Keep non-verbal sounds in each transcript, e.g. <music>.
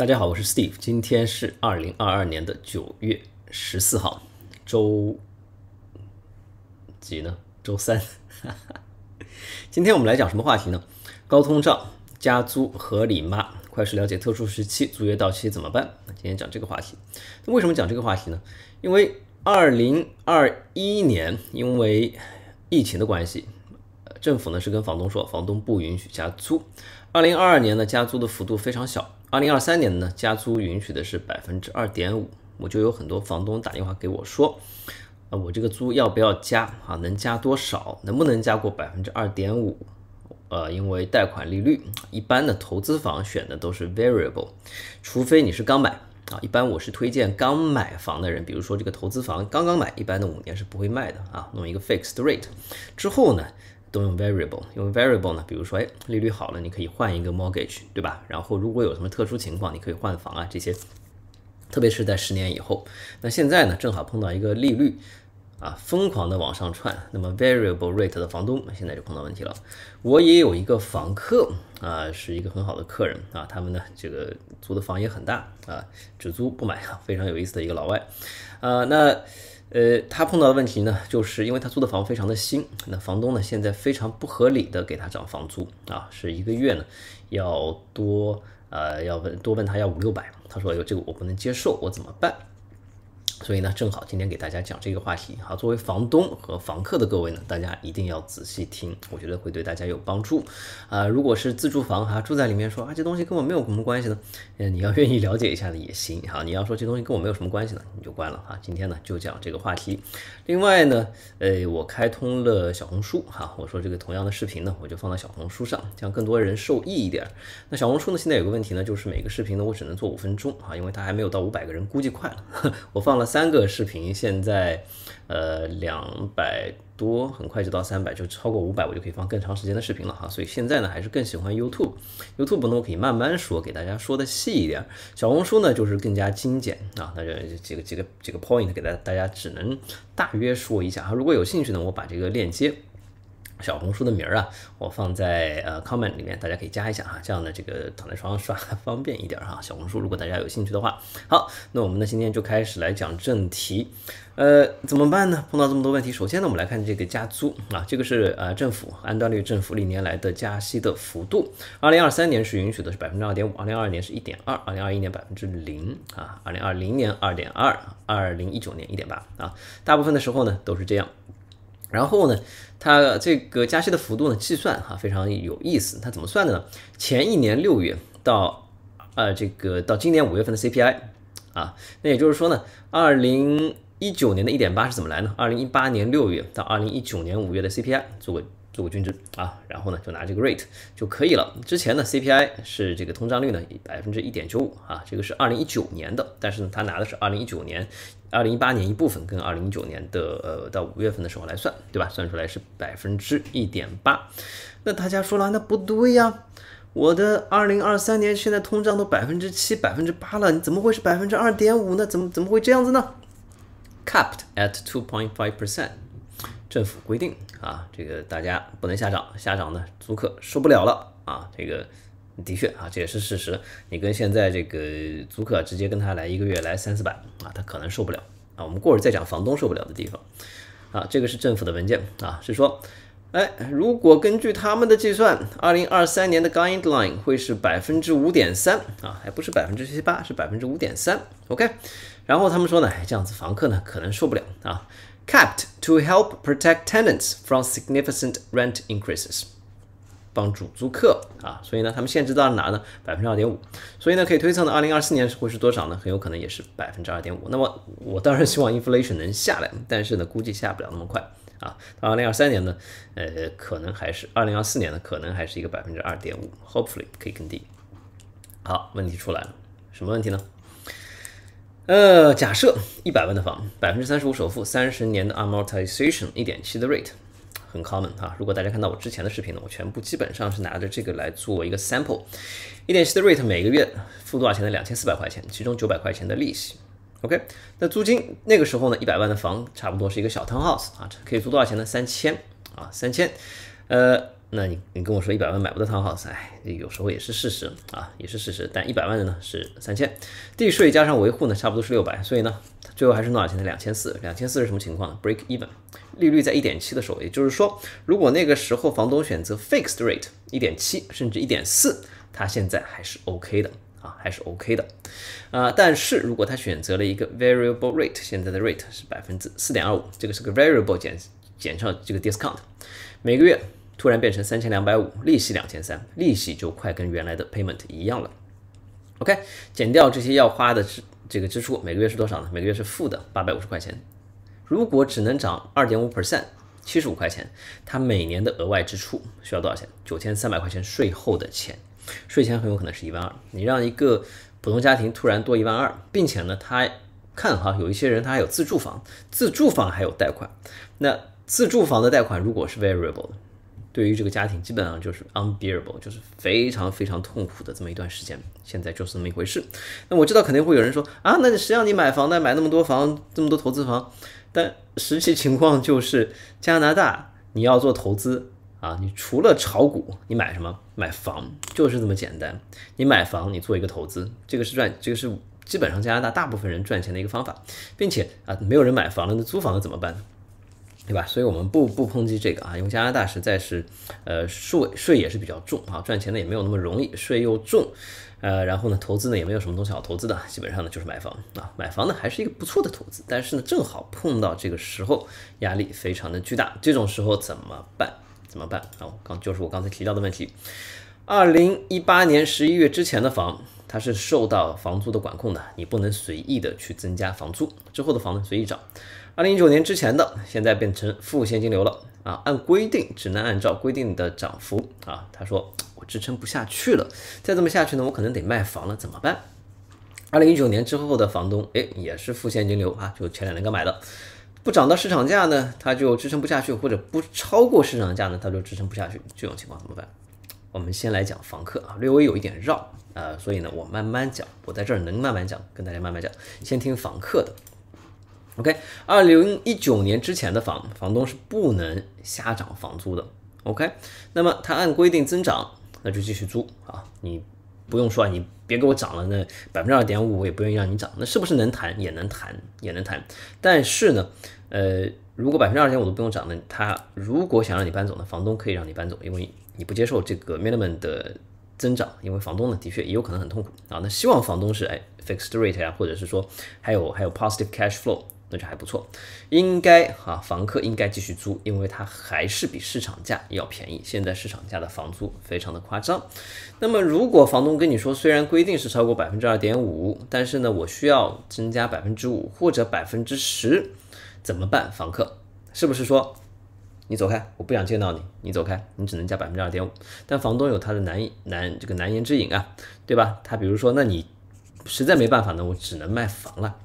大家好，我是 Steve。今天是二零二二年的九月十四号，周几呢？周三。<laughs> 今天我们来讲什么话题呢？高通胀加租合理吗？快速了解特殊时期租约到期怎么办？今天讲这个话题。为什么讲这个话题呢？因为二零二一年因为疫情的关系，政府呢是跟房东说，房东不允许加租。二零二二年呢，加租的幅度非常小。二零二三年呢，加租允许的是百分之二点五。我就有很多房东打电话给我说：“啊，我这个租要不要加啊？能加多少？能不能加过百分之二点五？”呃，因为贷款利率，一般的投资房选的都是 variable，除非你是刚买啊。一般我是推荐刚买房的人，比如说这个投资房刚刚买，一般的五年是不会卖的啊，弄一个 fixed rate。之后呢？都用 variable，因为 variable 呢，比如说，哎，利率好了，你可以换一个 mortgage，对吧？然后如果有什么特殊情况，你可以换房啊，这些。特别是在十年以后，那现在呢，正好碰到一个利率啊疯狂的往上窜，那么 variable rate 的房东现在就碰到问题了。我也有一个房客啊，是一个很好的客人啊，他们呢这个租的房也很大啊，只租不买啊，非常有意思的一个老外，啊，那。呃，他碰到的问题呢，就是因为他租的房非常的新，那房东呢现在非常不合理的给他涨房租啊，是一个月呢要多呃要问多问他要五六百，他说有这个我不能接受，我怎么办？所以呢，正好今天给大家讲这个话题哈。作为房东和房客的各位呢，大家一定要仔细听，我觉得会对大家有帮助啊。如果是自住房，哈，住在里面说啊，这东西跟我没有什么关系呢，嗯，你要愿意了解一下的也行哈。你要说这东西跟我没有什么关系呢，你就关了哈。今天呢，就讲这个话题。另外呢，呃，我开通了小红书哈，我说这个同样的视频呢，我就放到小红书上，让更多人受益一点。那小红书呢，现在有个问题呢，就是每个视频呢，我只能做五分钟啊，因为它还没有到五百个人，估计快了，<laughs> 我放了。三个视频现在，呃，两百多，很快就到三百，就超过五百，我就可以放更长时间的视频了哈。所以现在呢，还是更喜欢 YouTube。YouTube 呢，我可以慢慢说，给大家说的细一点。小红书呢，就是更加精简啊。那就几个几个几个 point，给大大家只能大约说一下哈。如果有兴趣呢，我把这个链接。小红书的名儿啊，我放在呃 comment 里面，大家可以加一下啊，这样的这个躺在床上刷方便一点哈。小红书，如果大家有兴趣的话，好，那我们呢今天就开始来讲正题，呃，怎么办呢？碰到这么多问题，首先呢我们来看这个加租啊，这个是呃政府，按惯率政府历年来的加息的幅度，二零二三年是允许的是百分之二点五，二零二二年是一点二，二零二一年百分之零啊，二零二零年二点二，二零一九年一点八啊，大部分的时候呢都是这样。然后呢，它这个加息的幅度呢，计算哈非常有意思。它怎么算的呢？前一年六月到，呃，这个到今年五月份的 CPI，啊，那也就是说呢，二零一九年的一点八是怎么来呢？二零一八年六月到二零一九年五月的 CPI 作为。五均值啊，然后呢就拿这个 rate 就可以了。之前呢 CPI 是这个通胀率呢百分之一点九五啊，这个是二零一九年的，但是呢他拿的是二零一九年、二零一八年一部分跟二零一九年的呃到五月份的时候来算，对吧？算出来是百分之一点八。那大家说了，那不对呀，我的二零二三年现在通胀都百分之七、百分之八了，你怎么会是百分之二点五？呢？怎么怎么会这样子呢？Capped at two point five percent. 政府规定啊，这个大家不能下涨，下涨呢租客受不了了啊。这个的确啊，这也是事实。你跟现在这个租客直接跟他来一个月来三四百啊，他可能受不了啊。我们过会儿再讲房东受不了的地方啊。这个是政府的文件啊，是说，哎，如果根据他们的计算，二零二三年的 guideline 会是百分之五点三啊，还不是百分之七八，是百分之五点三。OK，然后他们说呢，这样子房客呢可能受不了啊。Capped to help protect tenants from significant rent increases，帮助租客啊，所以呢，他们限制到哪呢？百分之二点五。所以呢，可以推测呢，二零二四年会是多少呢？很有可能也是百分之二点五。那么，我当然希望 inflation 能下来，但是呢，估计下不了那么快啊。到二零二三年呢，呃，可能还是；二零二四年呢，可能还是一个百分之二点五。Hopefully 可以更低。好，问题出来了，什么问题呢？呃，假设一百万的房，百分之三十五首付，三十年的 amortization，一点七的 rate，很 common 哈。如果大家看到我之前的视频呢，我全部基本上是拿着这个来做一个 sample，一点七的 rate，每个月付多少钱呢？两千四百块钱，其中九百块钱的利息。OK，那租金那个时候呢，一百万的房差不多是一个小 townhouse 啊，可以租多少钱呢？三千啊，三千，呃。那你你跟我说一百万买不到汤 e 哎，有时候也是事实啊，也是事实。但一百万的呢是三千，地税加上维护呢差不多是六百，所以呢最后还是多少钱呢？两千四，两千四是什么情况呢？Break even，利率在一点七的时候，也就是说，如果那个时候房东选择 fixed rate 一点七甚至一点四，他现在还是 OK 的啊，还是 OK 的。啊，但是如果他选择了一个 variable rate，现在的 rate 是百分之四点二五，这个是个 variable 减减上这个 discount，每个月。突然变成三千两百五，利息两千三，利息就快跟原来的 payment 一样了。OK，减掉这些要花的支这个支出，每个月是多少呢？每个月是负的八百五十块钱。如果只能涨二点五 percent，七十五块钱，它每年的额外支出需要多少钱？九千三百块钱税后的钱，税前很有可能是一万二。你让一个普通家庭突然多一万二，并且呢，他看哈，有一些人他还有自住房，自住房还有贷款，那自住房的贷款如果是 variable 的。对于这个家庭，基本上就是 unbearable，就是非常非常痛苦的这么一段时间。现在就是这么一回事。那我知道肯定会有人说啊，那谁让你买房的买那么多房，这么多投资房，但实际情况就是加拿大你要做投资啊，你除了炒股，你买什么？买房就是这么简单。你买房，你做一个投资，这个是赚，这个是基本上加拿大大部分人赚钱的一个方法。并且啊，没有人买房了，那租房子怎么办呢？对吧？所以，我们不不抨击这个啊，因为加拿大实在是，呃，税税也是比较重啊，赚钱呢也没有那么容易，税又重，呃，然后呢，投资呢也没有什么东西好投资的，基本上呢就是买房啊，买房呢还是一个不错的投资，但是呢正好碰到这个时候，压力非常的巨大，这种时候怎么办？怎么办？啊，刚就是我刚才提到的问题，二零一八年十一月之前的房。它是受到房租的管控的，你不能随意的去增加房租，之后的房呢随意涨。二零一九年之前的，现在变成负现金流了啊，按规定只能按照规定的涨幅啊。他说我支撑不下去了，再这么下去呢，我可能得卖房了，怎么办？二零一九年之后的房东，哎，也是负现金流啊，就前两年刚买的，不涨到市场价呢，它就支撑不下去，或者不超过市场价呢，它就支撑不下去，这种情况怎么办？我们先来讲房客啊，略微有一点绕啊，所以呢，我慢慢讲。我在这儿能慢慢讲，跟大家慢慢讲。先听房客的。OK，二零一九年之前的房房东是不能瞎涨房租的。OK，那么他按规定增长，那就继续租啊。你不用说，你别给我涨了，那百分之二点五我也不愿意让你涨。那是不是能谈也能谈也能谈？但是呢，呃，如果百分之二点五都不用涨呢，他如果想让你搬走呢，房东可以让你搬走，因为。你不接受这个 minimum 的增长，因为房东呢，的确也有可能很痛苦啊。那希望房东是哎 fixed rate 呀，或者是说还有还有 positive cash flow，那就还不错。应该啊，房客应该继续租，因为它还是比市场价要便宜。现在市场价的房租非常的夸张。那么如果房东跟你说，虽然规定是超过百分之二点五，但是呢，我需要增加百分之五或者百分之十，怎么办？房客是不是说？你走开，我不想见到你。你走开，你只能加百分之二点五。但房东有他的难难这个难言之隐啊，对吧？他比如说，那你实在没办法呢，我只能卖房了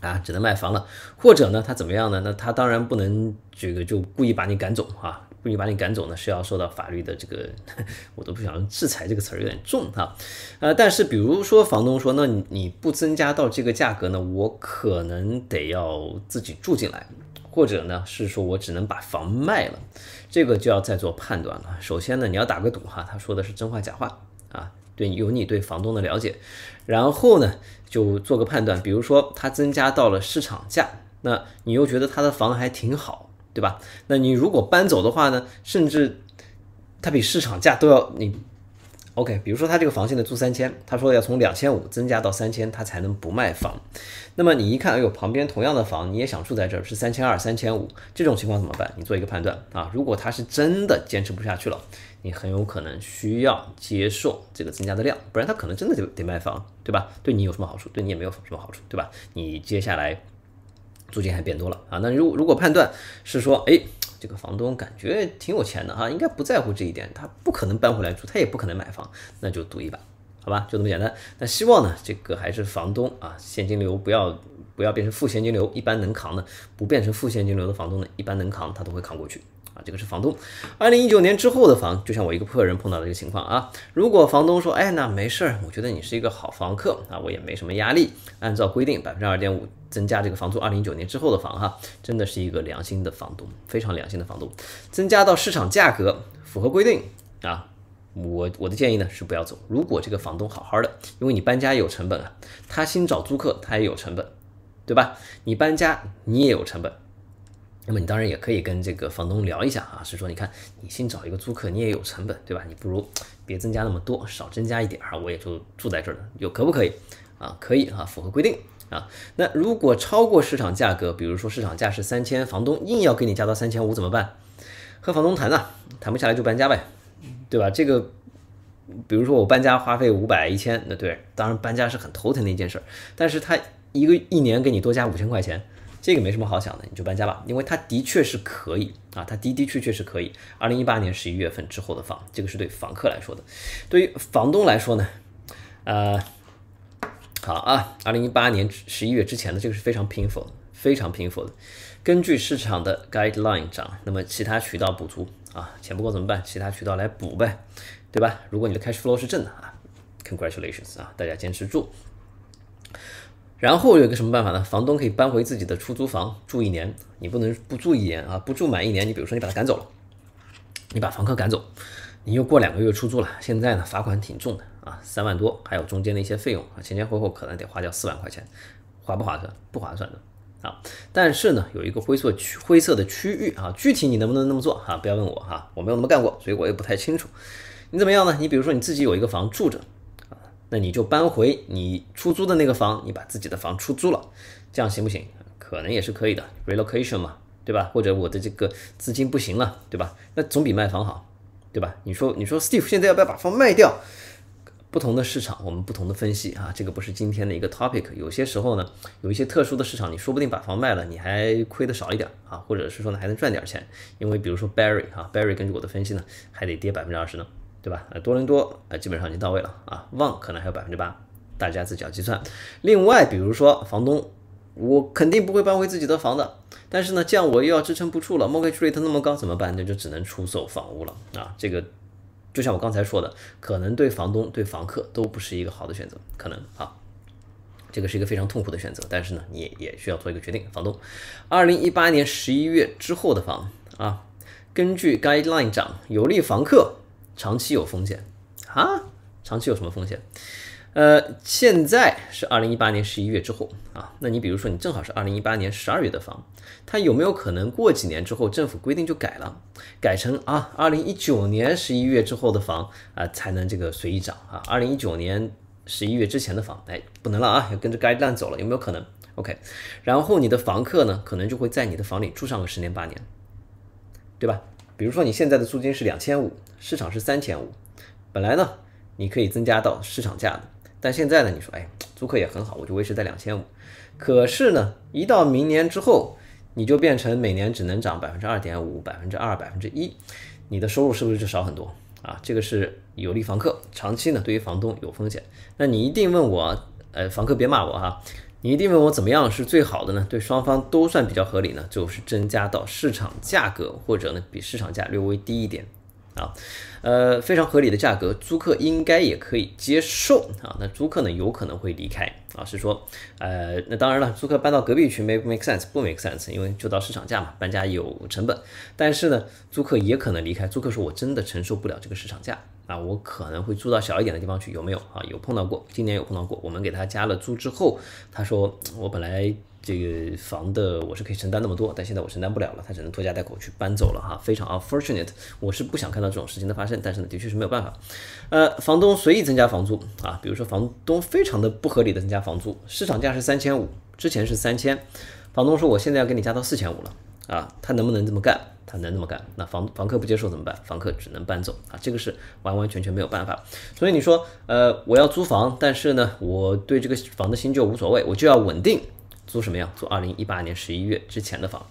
啊，只能卖房了。或者呢，他怎么样呢？那他当然不能这个就故意把你赶走啊！故意把你赶走呢，是要受到法律的这个，<laughs> 我都不想用制裁这个词儿，有点重哈。呃，但是比如说，房东说，那你不增加到这个价格呢，我可能得要自己住进来。或者呢，是说我只能把房卖了，这个就要再做判断了。首先呢，你要打个赌哈，他说的是真话假话啊？对，有你对房东的了解，然后呢，就做个判断。比如说他增加到了市场价，那你又觉得他的房还挺好，对吧？那你如果搬走的话呢，甚至他比市场价都要你。OK，比如说他这个房现在租三千，他说要从两千五增加到三千，他才能不卖房。那么你一看，哎呦，旁边同样的房，你也想住在这儿，是三千二、三千五，这种情况怎么办？你做一个判断啊，如果他是真的坚持不下去了，你很有可能需要接受这个增加的量，不然他可能真的就得卖房，对吧？对你有什么好处？对你也没有什么好处，对吧？你接下来租金还变多了啊？那如如果判断是说，哎。这个房东感觉挺有钱的哈，应该不在乎这一点。他不可能搬回来住，他也不可能买房，那就赌一把，好吧？就这么简单。那希望呢，这个还是房东啊，现金流不要不要变成负现金流，一般能扛的，不变成负现金流的房东呢，一般能扛，他都会扛过去。啊，这个是房东。二零一九年之后的房，就像我一个客人碰到的一个情况啊。如果房东说，哎，那没事儿，我觉得你是一个好房客啊，我也没什么压力。按照规定，百分之二点五增加这个房租。二零一九年之后的房哈，真的是一个良心的房东，非常良心的房东。增加到市场价格，符合规定啊。我我的建议呢是不要走。如果这个房东好好的，因为你搬家有成本啊，他新找租客他也有成本，对吧？你搬家你也有成本。那么你当然也可以跟这个房东聊一下啊，是说你看你新找一个租客你也有成本对吧？你不如别增加那么多少增加一点儿，我也就住在这儿，有可不可以啊？可以啊，符合规定啊。那如果超过市场价格，比如说市场价是三千，房东硬要给你加到三千五怎么办？和房东谈呐，谈不下来就搬家呗，对吧？这个，比如说我搬家花费五百一千，那对，当然搬家是很头疼的一件事儿，但是他一个一年给你多加五千块钱。这个没什么好想的，你就搬家吧，因为他的确是可以啊，他的的确确是可以。二零一八年十一月份之后的房，这个是对房客来说的，对于房东来说呢，呃，好啊，二零一八年十一月之前的这个是非常 painful 的，非常 painful 的，根据市场的 guideline 涨，那么其他渠道补足啊，钱不够怎么办？其他渠道来补呗，对吧？如果你的 cash flow 是正的啊，congratulations 啊，大家坚持住。然后有个什么办法呢？房东可以搬回自己的出租房住一年，你不能不住一年啊，不住满一年，你比如说你把他赶走了，你把房客赶走，你又过两个月出租了，现在呢罚款挺重的啊，三万多，还有中间的一些费用啊，前前后后可能得花掉四万块钱，划不划算？不划算的啊。但是呢，有一个灰色区灰色的区域啊，具体你能不能那么做哈？不要问我哈，我没那么干过，所以我也不太清楚。你怎么样呢？你比如说你自己有一个房住着。那你就搬回你出租的那个房，你把自己的房出租了，这样行不行？可能也是可以的，relocation 嘛，对吧？或者我的这个资金不行了，对吧？那总比卖房好，对吧？你说，你说，Steve 现在要不要把房卖掉？不同的市场，我们不同的分析啊，这个不是今天的一个 topic。有些时候呢，有一些特殊的市场，你说不定把房卖了，你还亏的少一点啊，或者是说呢，还能赚点钱，因为比如说 Barry 哈，Barry 根据我的分析呢，还得跌百分之二十呢。对吧？呃，多伦多呃基本上已经到位了啊。旺可能还有百分之八，大家自己要计算。另外，比如说房东，我肯定不会搬回自己的房的。但是呢，这样我又要支撑不住了，mortgage rate 那么高怎么办？那就只能出售房屋了啊。这个就像我刚才说的，可能对房东对房客都不是一个好的选择，可能啊。这个是一个非常痛苦的选择，但是呢，你也需要做一个决定。房东，二零一八年十一月之后的房啊，根据 g u i d e line 涨，有利房客。长期有风险啊？长期有什么风险？呃，现在是二零一八年十一月之后啊，那你比如说你正好是二零一八年十二月的房，它有没有可能过几年之后政府规定就改了，改成啊二零一九年十一月之后的房啊才能这个随意涨啊？二零一九年十一月之前的房，哎，不能了啊，要跟着该涨走了，有没有可能？OK，然后你的房客呢，可能就会在你的房里住上个十年八年，对吧？比如说你现在的租金是两千五，市场是三千五，本来呢你可以增加到市场价的，但现在呢你说哎租客也很好，我就维持在两千五，可是呢一到明年之后你就变成每年只能涨百分之二点五、百分之二、百分之一，你的收入是不是就少很多啊？这个是有利房客，长期呢对于房东有风险。那你一定问我，呃，房客别骂我哈。你一定问我怎么样是最好的呢？对双方都算比较合理呢，就是增加到市场价格，或者呢比市场价略微低一点啊，呃，非常合理的价格，租客应该也可以接受啊。那租客呢有可能会离开。老师说，呃，那当然了，租客搬到隔壁去没 make sense，不 make sense，因为就到市场价嘛，搬家有成本。但是呢，租客也可能离开。租客说，我真的承受不了这个市场价啊，我可能会租到小一点的地方去，有没有啊？有碰到过，今年有碰到过。我们给他加了租之后，他说，我本来。这个房的我是可以承担那么多，但现在我承担不了了，他只能拖家带口去搬走了哈，非常 unfortunate，我是不想看到这种事情的发生，但是呢，的确是没有办法。呃，房东随意增加房租啊，比如说房东非常的不合理的增加房租，市场价是三千五，之前是三千，房东说我现在要给你加到四千五了，啊，他能不能这么干？他能这么干，那房房客不接受怎么办？房客只能搬走啊，这个是完完全全没有办法。所以你说，呃，我要租房，但是呢，我对这个房的新旧无所谓，我就要稳定。租什么呀？租二零一八年十一月之前的房，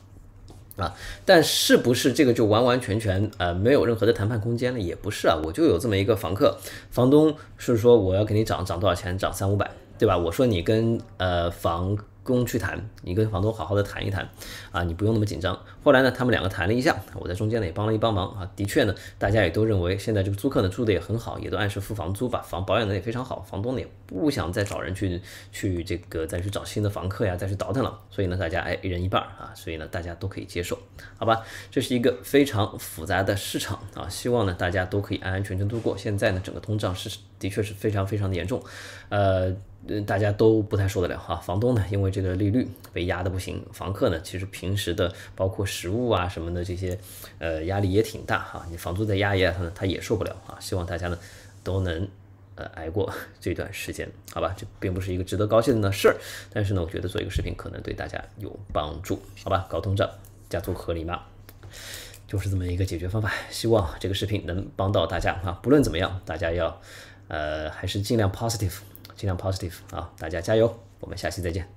啊，但是不是这个就完完全全呃没有任何的谈判空间了？也不是啊，我就有这么一个房客，房东是说我要给你涨涨多少钱？涨三五百，对吧？我说你跟呃房。工去谈，你跟房东好好的谈一谈，啊，你不用那么紧张。后来呢，他们两个谈了一下，我在中间呢也帮了一帮忙啊。的确呢，大家也都认为现在这个租客呢住的也很好，也都按时付房租，把房保养的也非常好，房东呢也不想再找人去 <laughs> 去这个再去找新的房客呀，再去倒腾了。所以呢，大家哎一人一半啊，所以呢大家都可以接受，好吧？这是一个非常复杂的市场啊，希望呢大家都可以安安全全度过。现在呢整个通胀是的确是非常非常的严重，呃。嗯，大家都不太受得了哈。房东呢，因为这个利率被压得不行；房客呢，其实平时的包括食物啊什么的这些，呃，压力也挺大哈。你房租再压一压他，呢，他也受不了啊。希望大家呢都能呃挨过这段时间，好吧？这并不是一个值得高兴的事儿，但是呢，我觉得做一个视频可能对大家有帮助，好吧？高通胀加租合理吗？就是这么一个解决方法。希望这个视频能帮到大家啊！不论怎么样，大家要呃还是尽量 positive。尽量 positive，啊，大家加油，我们下期再见。